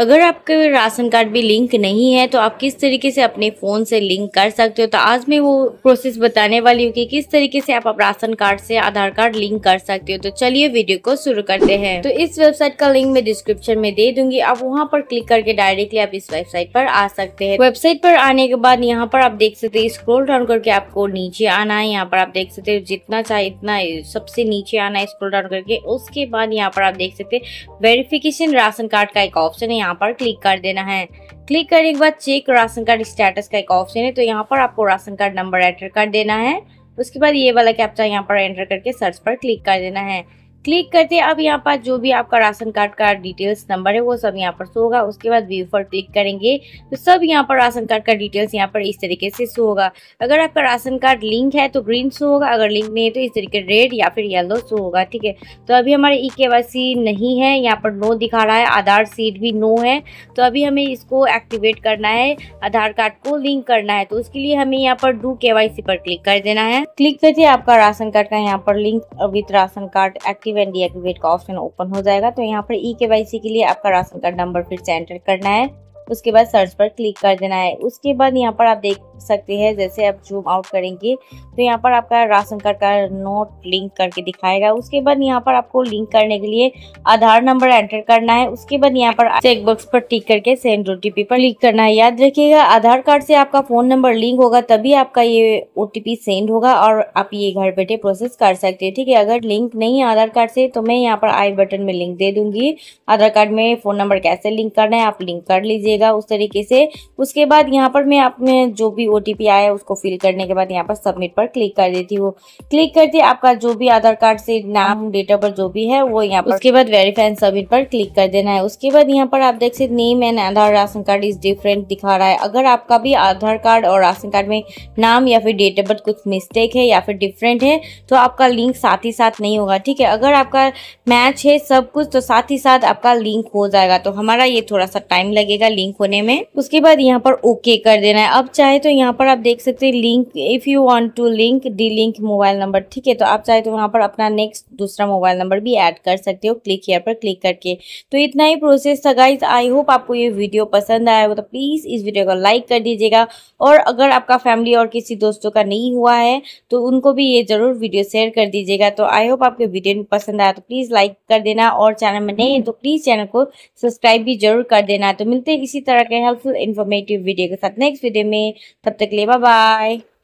अगर आपके ration card भी लिंक नहीं है तो आप किस तरीके से अपने फ़ोन से लिंक कर सकते हो तो आज मैं वो प्रोसेस बताने वाली हूँ कि किस तरीके से आप राशन कार्ड से आधार कार्ड लिंक कर सकते हो तो चलिए वीडियो को शुरू करते हैं तो इस वेबसाइट का लिंक मैं डिस्क्रिप्शन में दे दूंगी आप वहाँ पर क्लिक करके डायरेक्टली आप इस वेबसाइट पर आ सकते हैं वेबसाइट पर आने के बाद यहाँ पर आप देख सकते हैं स्क्रोल डाउन करके आपको नीचे आना है यहाँ पर आप देख सकते हैं जितना चाहे इतना सबसे नीचे आना है स्क्रोल डाउन करके उसके बाद यहाँ पर आप देख सकते हैं वेरिफिकेशन राशन कार्ड का एक ऑप्शन है यहाँ पर क्लिक कर देना है क्लिक करने के बाद चेक राशन कार्ड स्टेटस का एक ऑप्शन है तो यहाँ पर आपको राशन कार्ड नंबर एंटर कर देना है उसके बाद ये वाला कैप्चा यहाँ पर एंटर करके सर्च पर क्लिक कर देना है क्लिक करते अब यहाँ पर जो भी आपका राशन कार्ड का डिटेल्स नंबर है वो सब यहाँ पर शो होगा उसके बाद व्यू पर क्लिक करेंगे तो सब यहाँ पर राशन कार्ड का डिटेल्स यहाँ पर इस तरीके से शो होगा अगर आपका राशन कार्ड लिंक है तो ग्रीन शो होगा अगर लिंक नहीं है तो इस तरीके रेड या फिर येलो शो होगा ठीक है तो अभी हमारे ई e के नहीं है यहाँ पर नो दिखा रहा है आधार सीट भी नो है तो अभी हमें इसको एक्टिवेट करना है आधार कार्ड को लिंक करना है तो उसके लिए हमें यहाँ पर डू के पर क्लिक कर देना है क्लिक करते आपका राशन कार्ड का यहाँ पर लिंक विथ तो ration card activate active and deactivate का ऑप्शन ओपन हो जाएगा तो यहाँ पर ई e के के लिए आपका राशन कार्ड नंबर फिर से एंटर करना है उसके बाद सर्च पर क्लिक कर देना है उसके बाद यहाँ पर आप देख सकते हैं जैसे आप जूम आउट करेंगे तो यहाँ पर आपका राशन कार्ड का नोट लिंक करके दिखाएगा उसके बाद यहाँ पर आपको लिंक करने के लिए आधार नंबर एंटर करना है उसके बाद यहाँ पर चेक बॉक्स पर टिक करके सेंड ओटीपी पर लिंक करना है याद रखिएगा आधार कार्ड से आपका फोन नंबर लिंक होगा तभी आपका ये ओटीपी सेंड होगा और आप ये घर बैठे प्रोसेस कर सकते हैं ठीक है अगर लिंक नहीं है आधार कार्ड से तो मैं यहाँ पर आई बटन में लिंक दे दूंगी आधार कार्ड में फोन नंबर कैसे लिंक करना है आप लिंक कर लीजिएगा उस तरीके से उसके बाद यहाँ पर मैं अपने जो भी भी ओ आया है उसको फिल करने के बाद यहाँ पर सबमिट पर क्लिक कर देती हूँ क्लिक करते आपका जो भी आधार कार्ड से नाम डेट ऑफ बर्थ जो भी है वो यहाँ उसके बाद वेरीफाइन सबमिट पर क्लिक कर देना है उसके बाद यहाँ पर आप देख सकते name and Aadhaar ration card is different दिखा रहा है अगर आपका भी आधार कार्ड और राशन कार्ड में नाम या फिर डेट ऑफ बर्थ कुछ मिस्टेक है या फिर डिफरेंट है तो आपका लिंक साथ ही साथ नहीं होगा ठीक है अगर आपका मैच है सब कुछ तो साथ ही साथ आपका लिंक हो जाएगा तो हमारा ये थोड़ा सा टाइम लगेगा लिंक होने में उसके बाद यहाँ पर ओके कर देना है अब चाहे तो यहाँ पर आप देख सकते हैं link if you want to link delink mobile number ठीक है तो आप चाहे तो वहाँ पर अपना नेक्स्ट दूसरा मोबाइल नंबर भी ऐड कर सकते हो क्लिक हेयर पर क्लिक करके तो इतना ही प्रोसेस था गाइज आई होप आपको ये वीडियो पसंद आया हो तो प्लीज़ इस वीडियो को लाइक कर दीजिएगा और अगर आपका फैमिली और किसी दोस्तों का नहीं हुआ है तो उनको भी ये ज़रूर वीडियो शेयर कर दीजिएगा तो आई होप आपके वीडियो पसंद आया तो प्लीज़ लाइक कर देना और चैनल में नहीं है तो प्लीज़ चैनल को सब्सक्राइब भी जरूर कर देना तो मिलते हैं इसी तरह के हेल्पफुल इन्फॉर्मेटिव वीडियो के साथ नेक्स्ट वीडियो में तब तक ले बाय